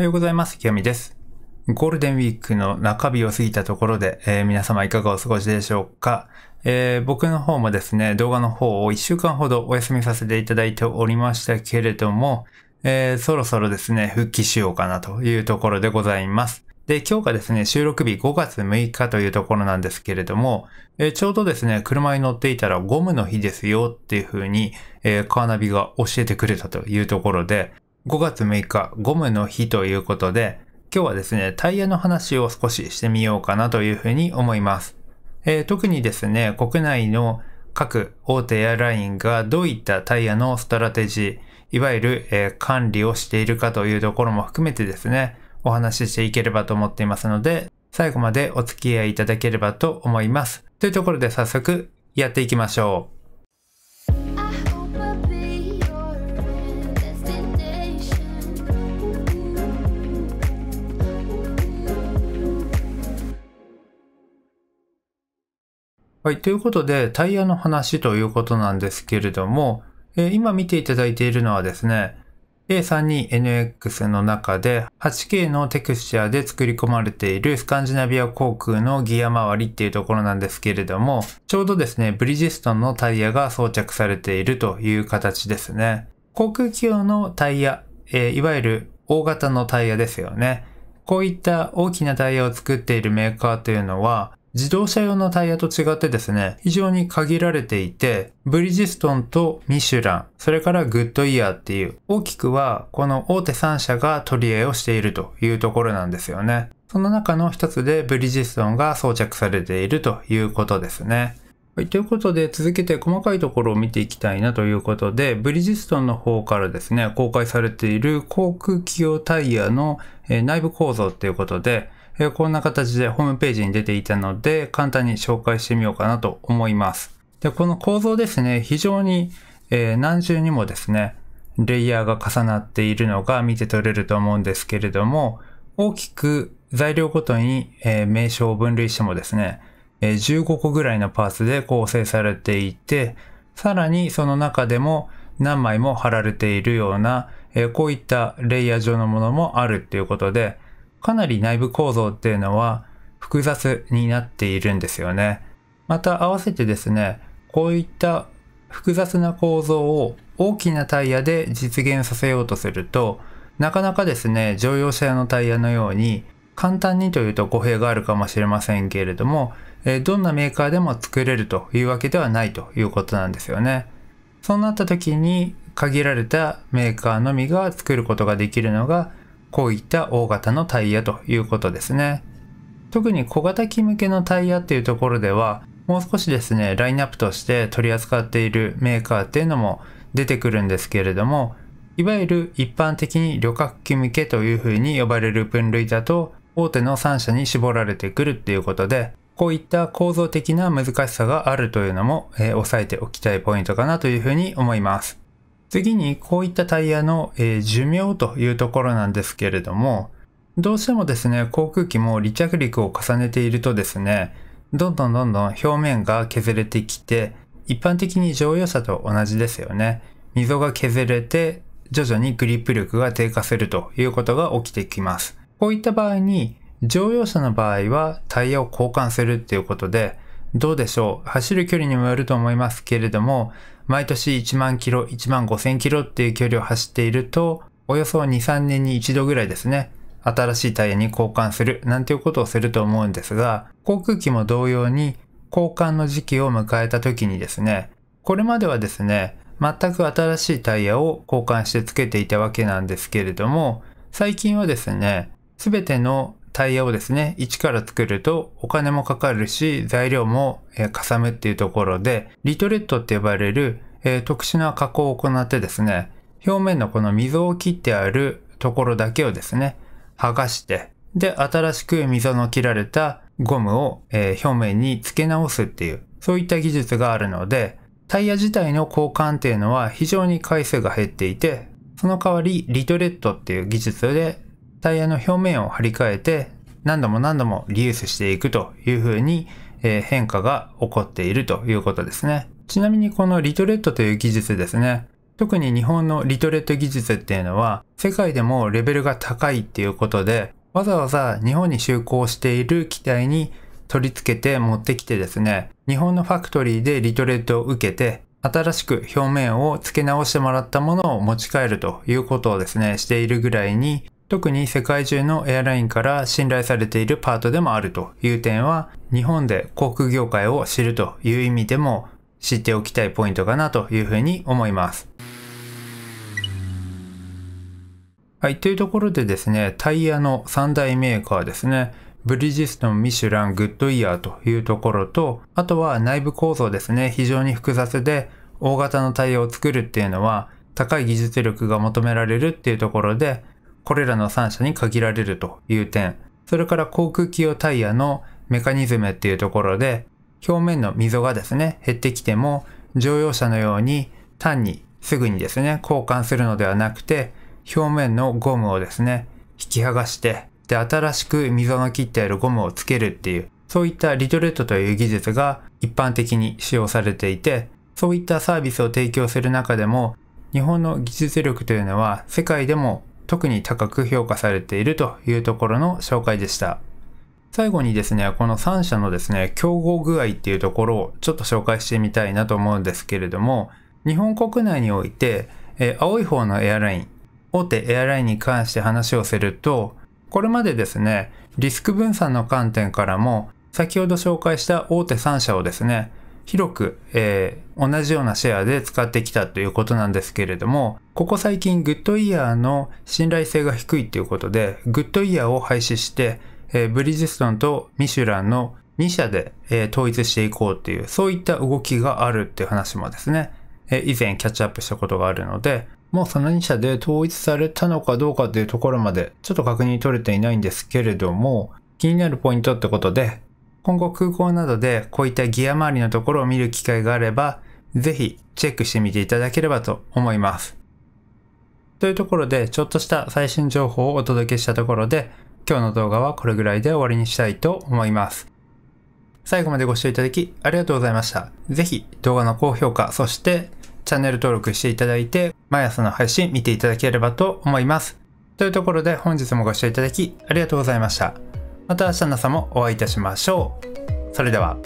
おはようございます。清美です。ゴールデンウィークの中日を過ぎたところで、えー、皆様いかがお過ごしでしょうか、えー、僕の方もですね、動画の方を1週間ほどお休みさせていただいておりましたけれども、えー、そろそろですね、復帰しようかなというところでございます。で、今日がですね、収録日5月6日というところなんですけれども、えー、ちょうどですね、車に乗っていたらゴムの日ですよっていう風に、えー、カーナビが教えてくれたというところで、5月6日、ゴムの日ということで、今日はですね、タイヤの話を少ししてみようかなというふうに思います。えー、特にですね、国内の各大手エアラインがどういったタイヤのストラテジー、いわゆる、えー、管理をしているかというところも含めてですね、お話ししていければと思っていますので、最後までお付き合いいただければと思います。というところで早速やっていきましょう。はい。ということで、タイヤの話ということなんですけれども、えー、今見ていただいているのはですね、A32NX の中で 8K のテクスチャーで作り込まれているスカンジナビア航空のギア周りっていうところなんですけれども、ちょうどですね、ブリヂストンのタイヤが装着されているという形ですね。航空機用のタイヤ、えー、いわゆる大型のタイヤですよね。こういった大きなタイヤを作っているメーカーというのは、自動車用のタイヤと違ってですね、非常に限られていて、ブリジストンとミシュラン、それからグッドイヤーっていう、大きくはこの大手3社が取り合いをしているというところなんですよね。その中の一つでブリジストンが装着されているということですね。はい、ということで続けて細かいところを見ていきたいなということで、ブリジストンの方からですね、公開されている航空機用タイヤの内部構造っていうことで、えこんな形でホームページに出ていたので、簡単に紹介してみようかなと思います。で、この構造ですね、非常に、えー、何重にもですね、レイヤーが重なっているのが見て取れると思うんですけれども、大きく材料ごとに、えー、名称を分類してもですね、えー、15個ぐらいのパーツで構成されていて、さらにその中でも何枚も貼られているような、えー、こういったレイヤー状のものもあるっていうことで、かなり内部構造っていうのは複雑になっているんですよね。また合わせてですね、こういった複雑な構造を大きなタイヤで実現させようとすると、なかなかですね、乗用車用のタイヤのように簡単にというと語弊があるかもしれませんけれども、えどんなメーカーでも作れるというわけではないということなんですよね。そうなった時に限られたメーカーのみが作ることができるのがこういった大型のタイヤということですね。特に小型機向けのタイヤっていうところでは、もう少しですね、ラインナップとして取り扱っているメーカーっていうのも出てくるんですけれども、いわゆる一般的に旅客機向けというふうに呼ばれる分類だと、大手の3社に絞られてくるっていうことで、こういった構造的な難しさがあるというのも、えー、押さえておきたいポイントかなというふうに思います。次にこういったタイヤの、寿命というところなんですけれども、どうしてもですね、航空機も離着陸を重ねているとですね、どんどんどんどん表面が削れてきて、一般的に乗用車と同じですよね。溝が削れて、徐々にグリップ力が低下するということが起きてきます。こういった場合に、乗用車の場合はタイヤを交換するっていうことで、どうでしょう走る距離にもよると思いますけれども、毎年1万キロ、1万5千キロっていう距離を走っていると、およそ2、3年に一度ぐらいですね、新しいタイヤに交換するなんていうことをすると思うんですが、航空機も同様に交換の時期を迎えた時にですね、これまではですね、全く新しいタイヤを交換して付けていたわけなんですけれども、最近はですね、すべてのタイヤをですね、一から作るとお金もかかるし、材料もかさむっていうところで、リトレットって呼ばれるえー、特殊な加工を行ってですね、表面のこの溝を切ってあるところだけをですね、剥がして、で、新しく溝の切られたゴムを、えー、表面に付け直すっていう、そういった技術があるので、タイヤ自体の交換っていうのは非常に回数が減っていて、その代わりリトレットっていう技術でタイヤの表面を張り替えて何度も何度もリユースしていくという風に、え変化が起こっているということですね。ちなみにこのリトレットという技術ですね。特に日本のリトレット技術っていうのは世界でもレベルが高いっていうことでわざわざ日本に就航している機体に取り付けて持ってきてですね、日本のファクトリーでリトレットを受けて新しく表面を付け直してもらったものを持ち帰るということをですね、しているぐらいに、特に世界中のエアラインから信頼されているパートでもあるという点は、日本で航空業界を知るという意味でも知っておきたいポイントかなというふうに思います。はい、というところでですね、タイヤの3大メーカーですね。ブリジストン、ミシュラン、グッドイヤーというところと、あとは内部構造ですね。非常に複雑で、大型のタイヤを作るっていうのは、高い技術力が求められるっていうところで、これらの3社に限られるという点。それから航空機用タイヤのメカニズムっていうところで、表面の溝がですね、減ってきても、乗用車のように単にすぐにですね、交換するのではなくて、表面のゴムをですね、引き剥がして、で、新しく溝の切ってあるゴムをつけるっていう、そういったリトレットという技術が一般的に使用されていて、そういったサービスを提供する中でも、日本の技術力というのは世界でも特に高く評価されているというところの紹介でした。最後にですね、この3社のですね、競合具合っていうところをちょっと紹介してみたいなと思うんですけれども、日本国内において、え青い方のエアライン、大手エアラインに関して話をすると、これまでですね、リスク分散の観点からも、先ほど紹介した大手3社をですね、広く、えー、同じようなシェアで使ってきたということなんですけれども、ここ最近グッドイヤーの信頼性が低いということで、グッドイヤーを廃止して、えブリヂストンとミシュランの2社で、え統一していこうっていう、そういった動きがあるっていう話もですね、え以前キャッチアップしたことがあるので、もうその2社で統一されたのかどうかっていうところまでちょっと確認取れていないんですけれども、気になるポイントってことで、今後空港などでこういったギア周りのところを見る機会があれば、ぜひチェックしてみていただければと思います。というところで、ちょっとした最新情報をお届けしたところで、今日の動画はこれぐらいで終わりにしたいと思います。最後までご視聴いただきありがとうございました。ぜひ動画の高評価、そしてチャンネル登録していただいて、毎朝の配信見ていただければと思います。というところで本日もご視聴いただきありがとうございました。また明日の朝もお会いいたしましょう。それでは。